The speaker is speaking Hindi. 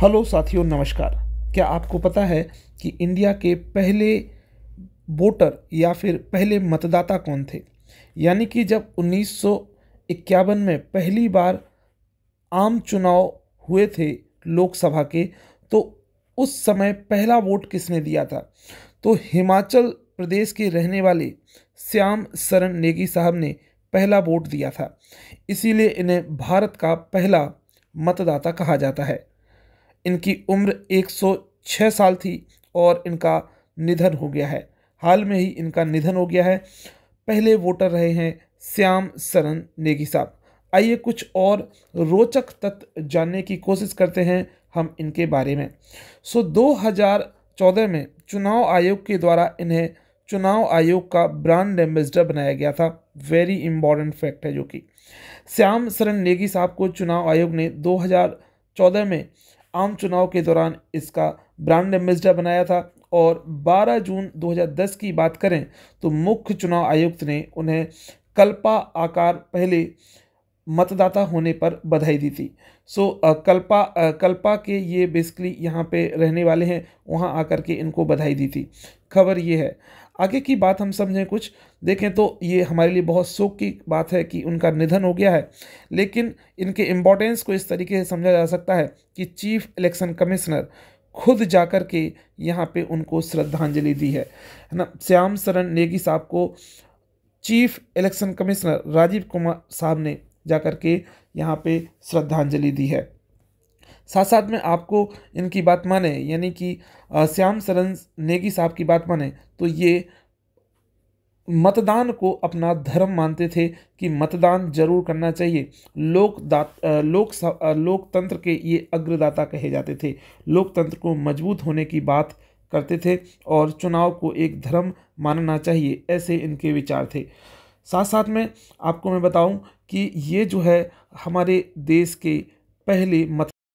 हेलो साथियों नमस्कार क्या आपको पता है कि इंडिया के पहले वोटर या फिर पहले मतदाता कौन थे यानी कि जब उन्नीस में पहली बार आम चुनाव हुए थे लोकसभा के तो उस समय पहला वोट किसने दिया था तो हिमाचल प्रदेश के रहने वाले श्याम शरण नेगी साहब ने पहला वोट दिया था इसीलिए इन्हें भारत का पहला मतदाता कहा जाता है इनकी उम्र 106 साल थी और इनका निधन हो गया है हाल में ही इनका निधन हो गया है पहले वोटर रहे हैं श्याम सरन नेगी साहब आइए कुछ और रोचक तत्व जानने की कोशिश करते हैं हम इनके बारे में सो 2014 में चुनाव आयोग के द्वारा इन्हें चुनाव आयोग का ब्रांड एम्बेसडर बनाया गया था वेरी इंपॉर्टेंट फैक्ट है जो कि श्याम सरन नेगी साहब को चुनाव आयोग ने 2014 में आम चुनाव के दौरान इसका ब्रांड एम्बेसडर बनाया था और 12 जून 2010 की बात करें तो मुख्य चुनाव आयुक्त ने उन्हें कल्पा आकार पहले मतदाता होने पर बधाई दी थी सो कल्पा कल्पा के ये बेसिकली यहाँ पे रहने वाले हैं वहाँ आकर के इनको बधाई दी थी खबर ये है आगे की बात हम समझें कुछ देखें तो ये हमारे लिए बहुत शोक की बात है कि उनका निधन हो गया है लेकिन इनके इम्पोर्टेंस को इस तरीके से समझा जा सकता है कि चीफ इलेक्शन कमिश्नर खुद जाकर के यहाँ पे उनको श्रद्धांजलि दी है है ना श्याम शरण नेगी साहब को chief election commissioner Rajeev Kumar साहब ने जा कर के यहाँ पे श्रद्धांजलि दी है साथ साथ में आपको इनकी बात माने यानी कि श्याम सरन नेगी साहब की बात माने तो ये मतदान को अपना धर्म मानते थे कि मतदान जरूर करना चाहिए लोकदात लोक लोकतंत्र के ये अग्रदाता कहे जाते थे लोकतंत्र को मजबूत होने की बात करते थे और चुनाव को एक धर्म मानना चाहिए ऐसे इनके विचार थे साथ साथ में आपको मैं बताऊं कि ये जो है हमारे देश के पहले मत